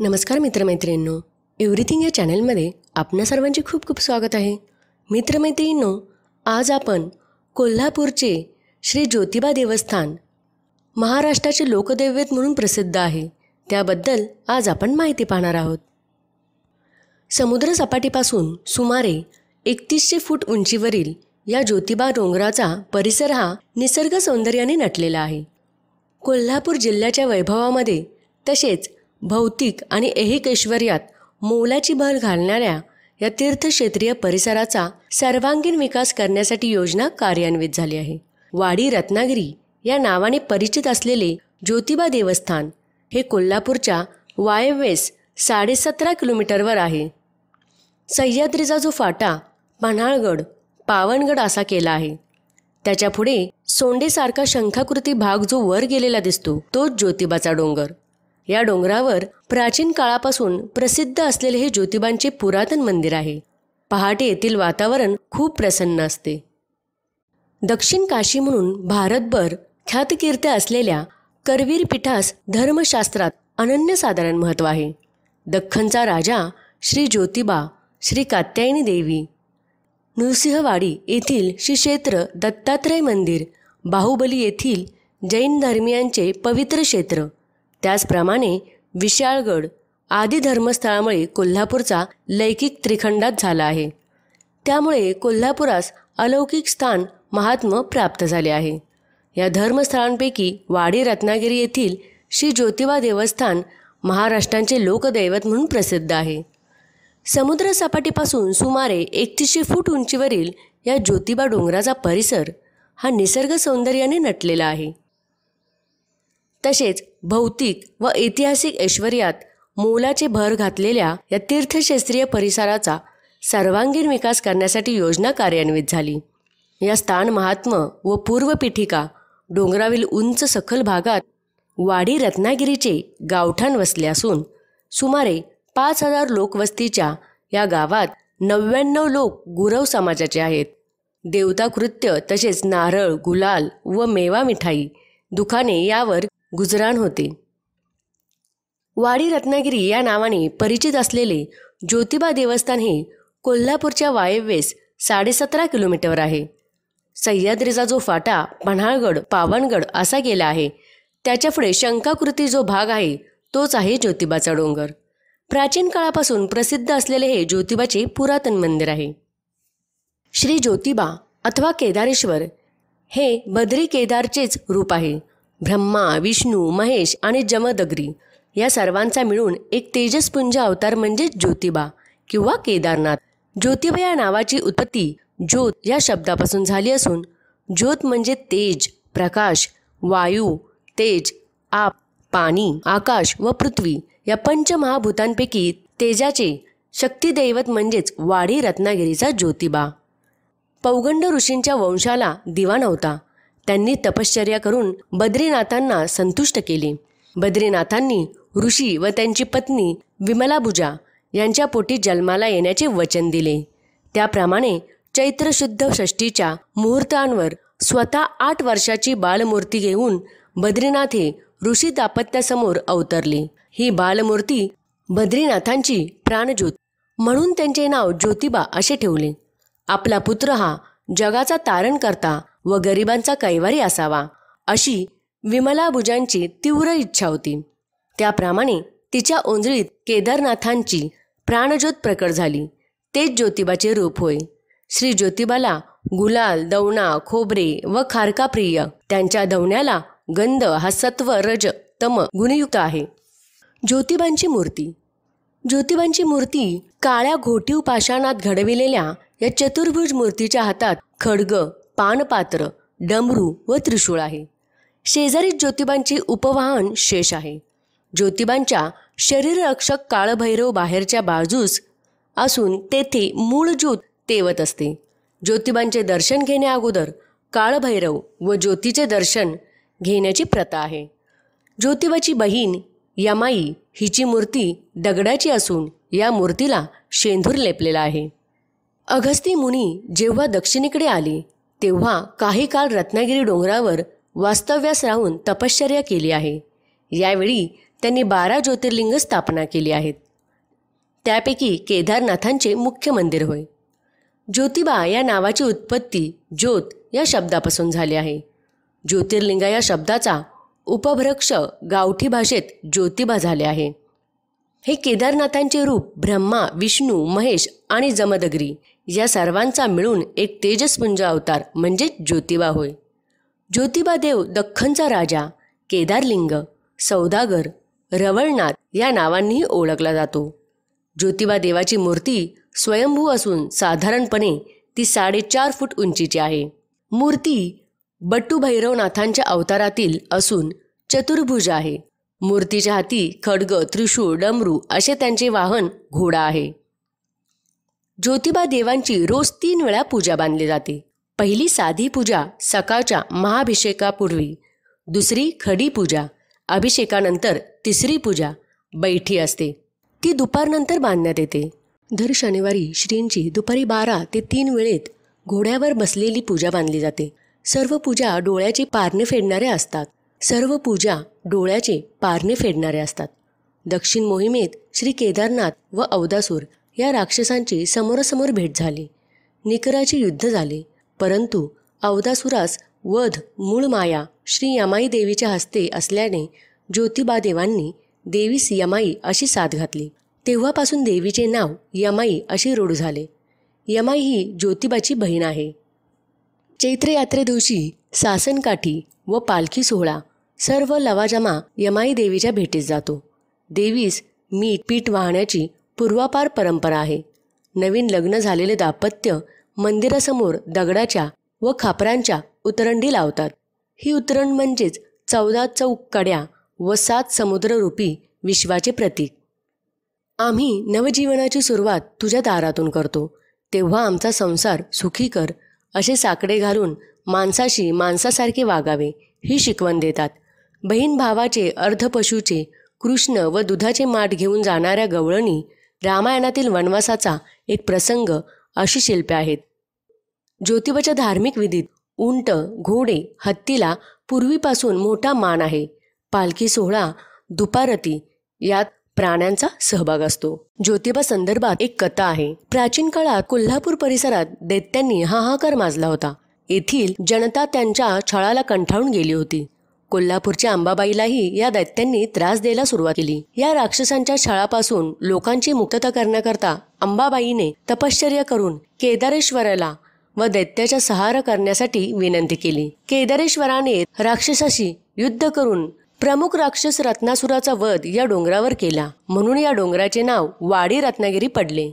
नमस्कार मित्रमैत्रिणींनो एव्हरीथिंग या चॅनलमध्ये आपल्या सर्वांचे खूप खूप स्वागत आहे मित्रमैत्रिणींनो आज आपण कोल्हापूरचे श्री ज्योतिबा देवस्थान महाराष्ट्राचे लोकदैवत म्हणून प्रसिद्ध आहे त्याबद्दल आज आपण माहिती पाहणार आहोत समुद्रसपाटीपासून सुमारे एकतीसशे फूट उंचीवरील या ज्योतिबा डोंगराचा परिसर हा निसर्ग सौंदर्याने नटलेला आहे कोल्हापूर जिल्ह्याच्या वैभवामध्ये तसेच भौतिक आणि ऐश्वर्यात मोलाची भर घालणाऱ्या या तीर्थक्षेत्रीय परिसराचा सर्वांगीण विकास करण्यासाठी योजना कार्यान्वित झाली आहे वाडी रत्नागिरी या नावाने परिचित असलेले ज्योतिबा देवस्थान हे कोल्हापूरच्या वायव्येस साडेसतरा किलोमीटरवर आहे सह्याद्रीचा जो फाटा पन्हाळगड पावनगड असा केला आहे त्याच्यापुढे सोंडेसारखा शंखाकृती भाग जो वर गेलेला दिसतो तोच ज्योतिबाचा डोंगर या डोंगरावर प्राचीन काळापासून प्रसिद्ध असलेले हे ज्योतिबांचे पुरातन मंदिर आहे पहाटे येथील वातावरण खूप प्रसन्न असते दक्षिण काशी म्हणून भारतभर ख्यातकीर्त असलेल्या करवीर पीठास धर्मशास्त्रात अनन्यसाधारण महत्त्व आहे दख्खनचा राजा श्री ज्योतिबा श्री कात्यायनी देवी नृसिंहवाडी येथील श्री क्षेत्र दत्तात्रय मंदिर बाहुबली येथील जैन धर्मियांचे पवित्र क्षेत्र त्याचप्रमाणे विशाळगड आदी धर्मस्थळामुळे कोल्हापूरचा लैकिक त्रिखंडात झाला आहे त्यामुळे कोल्हापुरास अलौकिक स्थान महात्म प्राप्त झाले आहे या धर्मस्थळांपैकी वाडी रत्नागिरी येथील श्री ज्योतिबा देवस्थान महाराष्ट्रांचे लोकदैवत म्हणून प्रसिद्ध आहे समुद्रसपाटीपासून सुमारे एकतीसशे फूट उंचीवरील या ज्योतिबा डोंगराचा परिसर हा निसर्ग सौंदर्याने नटलेला आहे तसेच भौतिक व ऐतिहासिक ऐश्वर्यात मोलाची भर घातलेल्या या तीर्थक्षेत्रीय परिसराचा सर्वांगीण विकास करण्यासाठी योजना कार्यान्वित झाली या स्थान महात्म व पूर्व पीठिका डोंगरावील उंच सखल भागात वाडी रत्नागिरीचे गावठाण वसले असून सुमारे पाच हजार लोकवस्तीच्या या गावात नव्याण्णव लोक गुरव समाजाचे आहेत देवता कृत्य तसेच नारळ गुलाल व मेवा मिठाई दुकाने यावर गुजराण होते वाडी रत्नागिरी या नावाने परिचित असलेले ज्योतिबा देवस्थान हे कोल्हापूरच्या वायव्येस साडेसतरा किलोमीटरवर आहे सह्याद्रीचा जो फाटा पन्हाळगड पावनगड असा गेला आहे त्याच्या पुढे शंकाकृती जो भाग आहे तोच आहे ज्योतिबाचा डोंगर प्राचीन काळापासून प्रसिद्ध असलेले हे ज्योतिबाचे पुरातन मंदिर आहे श्री ज्योतिबा अथवा केदारेश्वर हे बद्री केदारचेच रूप आहे ब्रह्मा विष्णू महेश आणि जमदगरी या सर्वांचा मिळून एक तेजस्पुंज अवतार म्हणजे ज्योतिबा किंवा केदारनाथ ज्योतिबा या नावाची उत्पत्ती ज्योत या शब्दापासून झाली असून ज्योत म्हणजे तेज प्रकाश वायू तेज आप पाणी आकाश व पृथ्वी या पंचमहाभूतांपैकी तेजाचे शक्तिदैवत म्हणजेच वाडी रत्नागिरीचा ज्योतिबा पौगंड ऋषींच्या वंशाला दिवा नव्हता त्यांनी तपश्चर्या करून बद्रीनाथांना संतुष्ट केले बद्रीनाथांनी ऋषी व त्यांची पत्नी विमलाभुजा यांच्या पोटी जन्माला येण्याचे वचन दिले त्याप्रमाणे चैत्रशुद्ध षष्टीच्या मुहूर्तांवर स्वतः आठ वर्षाची बालमूर्ती घेऊन बद्रीनाथ हे ऋषी दापत्यासमोर अवतरले ही बालमूर्ती बद्रीनाथांची प्राणज्योत म्हणून त्यांचे नाव ज्योतिबा असे ठेवले आपला पुत्र हा जगाचा तारण करता व गरिबांचा कैवारी असावा अशी विमला भुजांची तीव्र इच्छा होती त्याप्रमाणे तिच्या ओंजळीत केदारनाथांची प्राणज्योत प्रकट झाली तेच ज्योतिबाचे रूप होय श्री ज्योतिबाला गुलाल दवणा खोबरे व खारका प्रिय त्यांच्या दवण्याला गंध हा सत्व रज तम गुणयुक्त आहे ज्योतिबांची मूर्ती ज्योतिबांची मूर्ती काळ्या घोटीव पाषाणात घडविलेल्या या चतुर्भुज मूर्तीच्या हातात खडग पानपात्र डमरू व त्रिशूळ आहे शेजारी ज्योतिबांची उपवाहन शेष आहे ज्योतिबांच्या शरीररक्षक काळभैरव बाहेरच्या बाजूस असून तेथे मूळ ज्योत तेवत असते ज्योतिबांचे दर्शन घेण्याअगोदर काळभैरव व ज्योतीचे दर्शन घेण्याची प्रथा आहे ज्योतिबाची बहीण यमाई हिची मूर्ती दगडाची असून या मूर्तीला शेंदूर लेपलेला आहे अगस्ती मुनी जेव्हा दक्षिणेकडे आली तेव्हा काही काळ रत्नागिरी डोंगरावर वास्तव्यास राहून तपश्चर्या केली आहे यावेळी त्यांनी बारा ज्योतिर्लिंग स्थापना केली आहेत त्यापैकी केदारनाथांचे मुख्य मंदिर होय ज्योतिबा या नावाची उत्पत्ती ज्योत या शब्दापासून झाली आहे ज्योतिर्लिंगा या शब्दाचा उपभ्रक्ष गावठी भाषेत ज्योतिबा झाले आहे हे केदारनाथांचे रूप ब्रह्मा विष्णू महेश आणि जमदगरी या सर्वांचा मिळून एक तेजस्पुंज अवतार म्हणजेच ज्योतिबा होय ज्योतिबा देव दख्खनचा राजा केदारलिंग सौदागर रवळनाथ या नावांनीही ओळखला जातो ज्योतिबा देवाची मूर्ती स्वयंभू असून साधारणपणे ती साडेचार फूट उंचीची आहे मूर्ती बट्टू भैरवनाथांच्या अवतारातील असून चतुर्भुज आहे मूर्तीच्या हाती खडग त्रिशूळ डमरू असे त्यांचे वाहन घोडा आहे ज्योतिबा देवांची रोज तीन वेळा पूजा बांधली जाते पहिली साधी पूजा सकाळच्या महाभिषेकापूर्वी दुसरी खडी पूजा अभिषेकानंतर तिसरी पूजा बैठी असते ती दुपारनंतर बांधण्यात येते दर शनिवारी श्रींची दुपारी बारा ते तीन वेळेत घोड्यावर बसलेली पूजा बांधली जाते सर्व पूजा डोळ्याचे पारणे फेडणारे असतात सर्व पूजा डोळ्याचे पारणे फेडणारे असतात दक्षिण मोहिमेत श्री केदारनाथ व अवदासूर या राक्षसांची समोरासमोर भेट झाली निकराचे युद्ध झाले परंतु अवदासुरास वध मूळ माया श्री यमाई देवीच्या हस्ते असल्याने ज्योतिबादेवांनी देवीस यमाई अशी साथ घातली तेव्हापासून देवीचे नाव यमाई अशी रूढ झाले यमाई ही ज्योतिबाची बहीण आहे चैत्र दिवशी सासनकाठी व पालखी सोहळा सर्व लवाजमा यमाई देवीच्या भेटीस जातो देवीस मीठ पीठ वाहण्याची पूर्वापार परंपरा आहे नवीन लग्न झालेले दाम्पत्य मंदिरासमोर दगडाच्या व खापरांच्या उतरंडी लावतात ही उतरण म्हणजेच चौदा चौक कड्या व सात समुद्ररूपी विश्वाचे प्रतीक आम्ही नवजीवनाची सुरुवात तुझ्या दारातून करतो तेव्हा आमचा संसार सुखी कर असे साकडे घालून माणसाशी माणसासारखे वागावे ही शिकवण देतात बहीण भावाचे अर्धपशूचे कृष्ण व दुधाचे माठ घेऊन जाणाऱ्या गवळणी रामायणातील वनवासाचा एक प्रसंग अशी शिल्पे आहेत ज्योतिबाच्या धार्मिक विधीत उंट घोडे हत्तीला पूर्वीपासून मोठा मान आहे पालखी सोहळा दुपारती यात प्राण्यांचा सहभाग असतो ज्योतिबा संदर्भात एक कथा आहे प्राचीन काळात कोल्हापूर परिसरात दैत्यांनी हाहाकार माजला होता येथील जनता त्यांच्या छळाला कंठाळून गेली होती कोल्हापूरच्या अंबाबाईलाही या दैत्यांनी त्रास द्यायला सुरुवात केली या राक्षसांच्या छळापासून लोकांची मुक्तता करण्याकरता अंबाबाईने तपश्चर्या करून केदारेश्वराला व दैत्याचा सहारा करण्यासाठी विनंती केली केदारेश्वराने राक्षसाशी युद्ध करून प्रमुख राक्षस रत्नासुराचा वध या डोंगरावर केला म्हणून या डोंगराचे नाव वाडी रत्नागिरी पडले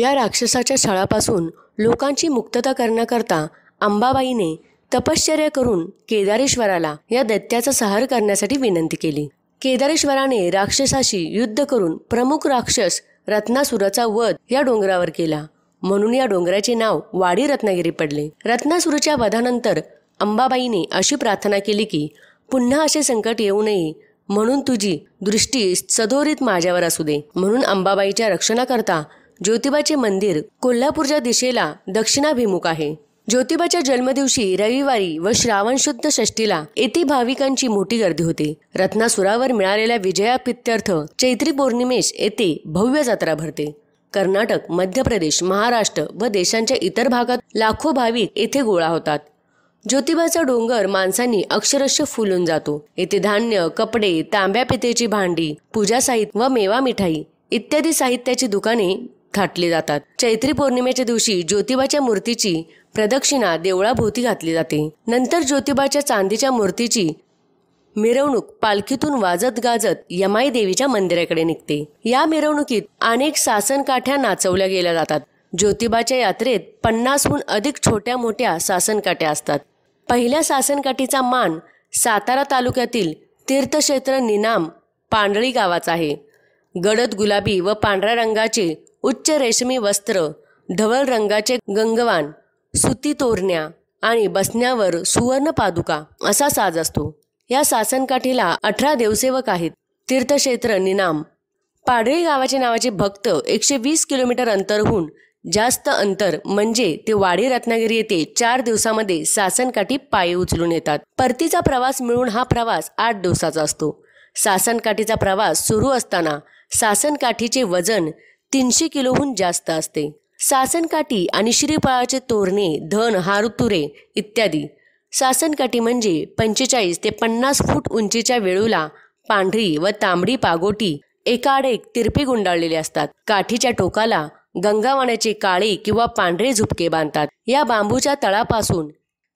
या राक्षसाच्या छळापासून लोकांची मुक्तता करण्याकरता अंबाबाईने तपश्चर्या करून केदारेश्वराला या दैत्याचा सहार करण्यासाठी विनंती केली केदारेश्वराने राक्षसाशी युद्ध करून प्रमुख राक्षस रत्नासुराचा वध या डोंगरावर केला म्हणून या डोंगराचे नाव वाडी रत्नागिरी पडले रत्नासुराच्या वधानंतर अंबाबाईने अशी प्रार्थना केली की पुन्हा असे संकट येऊ नये म्हणून तुझी दृष्टी सदोरित माझ्यावर असू दे म्हणून अंबाबाईच्या रक्षणाकरता ज्योतिबाचे मंदिर कोल्हापूरच्या दिशेला दक्षिणाभिमुख आहे ज्योतिबाच्या जन्मदिवशी रविवारी व श्रावण शुद्ध षष्टीला येथे भाविकांची मोठी गर्दी होती रत्नासुरावर मिळालेल्या विजयापित्यर्थ चैत्री पौर्णिमेश येथे भव्य जत्रा भरते कर्नाटक मध्य प्रदेश महाराष्ट्र व देशांच्या इतर भागात लाखो भाविक येथे गोळा होतात ज्योतिबाचा डोंगर माणसांनी अक्षरश फुलून जातो येथे धान्य कपडे तांब्या पितेची भांडी पूजा साहित्य व मेवा मिठाई इत्यादी साहित्याची दुकाने थाटली जातात चैत्री पौर्णिमेच्या दिवशी ज्योतिबाच्या मूर्तीची प्रदक्षिणा देवळाभोवती घातली जाते नंतर ज्योतिबाच्या चांदीच्या मूर्तीची मिरवणूक पालखीतून वाजत गाजत यमाई देवीच्या मंदिराकडे निघते या मिरवणुकीत अनेक काठ्या नाचवल्या गेल्या जातात ज्योतिबाच्या यात्रेत पन्नासहून अधिक छोट्या मोठ्या सासनकाठ्या असतात पहिल्या सासनकाठीचा मान सातारा तालुक्यातील तीर्थक्षेत्र निनाम पांढळी गावाचा आहे गडद गुलाबी व पांढऱ्या रंगाचे उच्च रेशमी वस्त्र ढवळ रंगाचे गंगवान सुती तोरण्या आणि बसण्यावर सुवर्ण पादुका असा साज असतो या सासनकाठीला अठरा देवसेवक आहेत तीर्थक्षेत्र निनाम पाडळी गावाच्या नावाचे भक्त एकशे वीस किलोमीटर अंतरहून जास्त अंतर म्हणजे ते वाडी रत्नागिरी येथे चार दिवसामध्ये सासनकाठी पाय उचलून येतात परतीचा प्रवास मिळून हा प्रवास आठ दिवसाचा असतो सासनकाठीचा प्रवास सुरू असताना सासनकाठीचे वजन तीनशे किलोहून जास्त असते सासनकाठी आणि श्रीफळाचे तोरणे धन हारुतुरे इत्यादी सासनकाठी म्हणजे पंचेचाळीस ते पन्नास फूट उंचीच्या वेळूला पांढरी व तांबडी पागोटी एक तिरपी गुंडाळलेले असतात काठीच्या टोकाला गंगावाण्याचे काळे किंवा पांढरे झुपके बांधतात या बांबूच्या तळापासून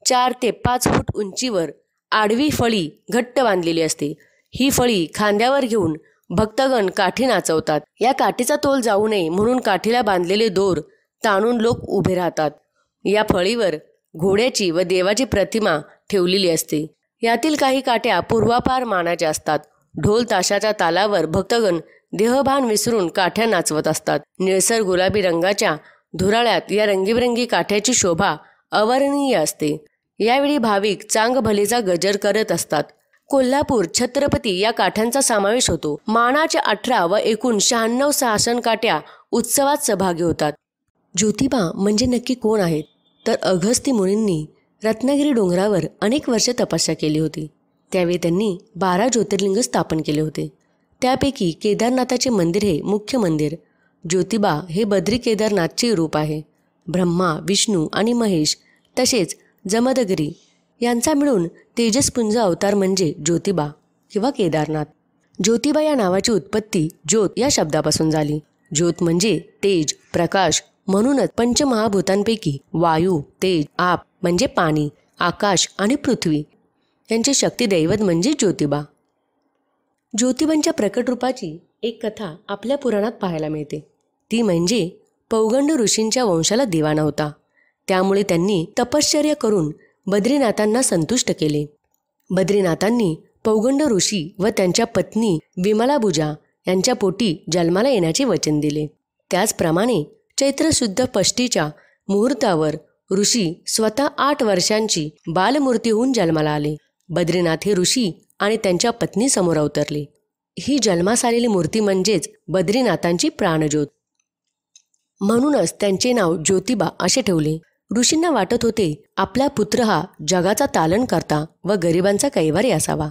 चार ते पाच फूट उंचीवर आडवी फळी घट्ट बांधलेली असते ही फळी खांद्यावर घेऊन भक्तगण काठी नाचवतात या काठीचा तोल जाऊ नये म्हणून काठीला बांधलेले दोर ताणून लोक उभे राहतात या फळीवर घोड्याची व देवाची प्रतिमा ठेवलेली असते यातील काही काट्या पूर्वापार मानाच्या असतात ढोल ताशाच्या तालावर भक्तगण देहभान विसरून काठ्या नाचवत असतात निळसर गुलाबी रंगाच्या धुराळ्यात या रंगीबिरंगी काठ्याची शोभा अवर्णनीय असते यावेळी भाविक चांगभलीचा गजर करत असतात कोल्हापूर छत्रपती या काठ्यांचा समावेश होतो मानाच्या अठरा व एकूण शहाण्णव शासन काट्या उत्सवात सहभागी होतात ज्योतिबा म्हणजे नक्की कोण आहेत तर अगस्ती मुनींनी रत्नागिरी डोंगरावर अनेक वर्षे तपस्या केली होती त्यावेळी त्यांनी बारा ज्योतिर्लिंग स्थापन केले होते त्यापैकी केदारनाथाचे मंदिर हे मुख्य मंदिर ज्योतिबा हे बद्री केदारनाथचे रूप आहे ब्रह्मा विष्णू आणि महेश तसेच जमदगिरी यांचा मिळून तेजस्पुंज अवतार म्हणजे ज्योतिबा किंवा केदारनाथ ज्योतिबा या नावाची उत्पत्ती ज्योत या शब्दापासून झाली ज्योत म्हणजे तेज प्रकाश म्हणूनच पंचमहाभूतांपैकी वायू तेज आप म्हणजे पाणी आकाश आणि पृथ्वी यांचे शक्तिदैवत म्हणजे ज्योतिबा ज्योतिबांच्या प्रकट रूपाची एक कथा आपल्या पुराणात पाहायला मिळते ती म्हणजे पौगंड ऋषींच्या वंशाला दिवा नव्हता त्यामुळे त्यांनी तपश्चर्या करून बद्रीनाथांना संतुष्ट केले बद्रीनाथांनी पौगंड ऋषी व त्यांच्या पत्नी विमलाबुजा यांच्या पोटी जन्माला येण्याचे वचन दिले त्याचप्रमाणे चैत्रशुद्ध पष्टीच्या मुहूर्तावर ऋषी स्वतः आठ वर्षांची बालमूर्ती होऊन जन्माला आले बद्रीनाथ हे ऋषी आणि त्यांच्या पत्नी समोर अवतरले ही जन्मास आलेली मूर्ती म्हणजेच बद्रीनाथांची प्राणज्योत म्हणूनच त्यांचे नाव ज्योतिबा असे ठेवले ऋषींना वाटत होते आपला पुत्र हा जगाचा तालन करता व गरिबांचा कैवारी असावा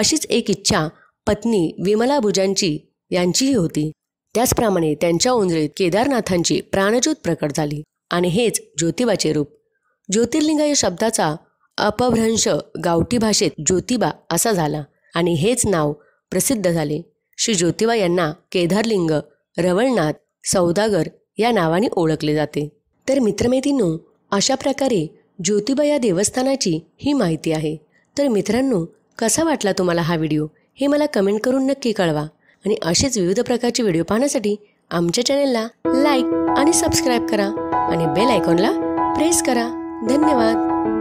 अशीच एक इच्छा पत्नी विमला भुजांची यांचीही होती त्याचप्रमाणे त्यांच्या उंजळीत केदारनाथांची प्राणज्योत प्रकट झाली आणि हेच ज्योतिबाचे रूप ज्योतिर्लिंग या शब्दाचा अपभ्रंश गावठी भाषेत ज्योतिबा असा झाला आणि हेच नाव प्रसिद्ध झाले श्री ज्योतिबा यांना केदारलिंग रवळनाथ सौदागर या नावाने ओळखले जाते तर मित्रमेतींनो अशा प्रकारे ज्योतिबा या देवस्थानाची ही माहिती आहे तर मित्रांनो कसा वाटला तुम्हाला हा व्हिडिओ हे मला कमेंट करून नक्की कळवा आणि असेच विविध प्रकारचे व्हिडिओ पाहण्यासाठी आमच्या चॅनेलला लाईक आणि सबस्क्राईब करा आणि बेल आयकॉनला प्रेस करा धन्यवाद